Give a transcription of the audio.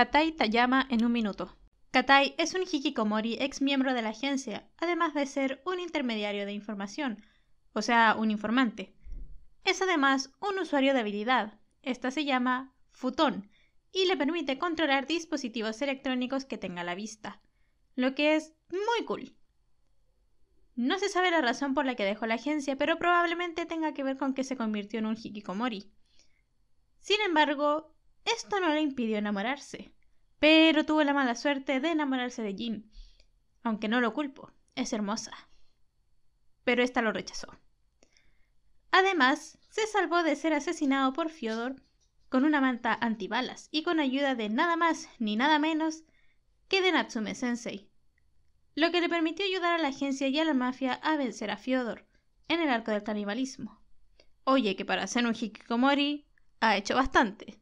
Katai Tayama en un minuto. Katai es un hikikomori ex miembro de la agencia, además de ser un intermediario de información, o sea, un informante. Es además un usuario de habilidad, esta se llama Futón, y le permite controlar dispositivos electrónicos que tenga a la vista, lo que es muy cool. No se sabe la razón por la que dejó la agencia, pero probablemente tenga que ver con que se convirtió en un hikikomori. Sin embargo, esto no le impidió enamorarse, pero tuvo la mala suerte de enamorarse de Jin. Aunque no lo culpo, es hermosa. Pero esta lo rechazó. Además, se salvó de ser asesinado por Fyodor con una manta antibalas y con ayuda de nada más ni nada menos que de Natsume Sensei, lo que le permitió ayudar a la agencia y a la mafia a vencer a Fyodor en el arco del canibalismo. Oye, que para ser un hikikomori ha hecho bastante.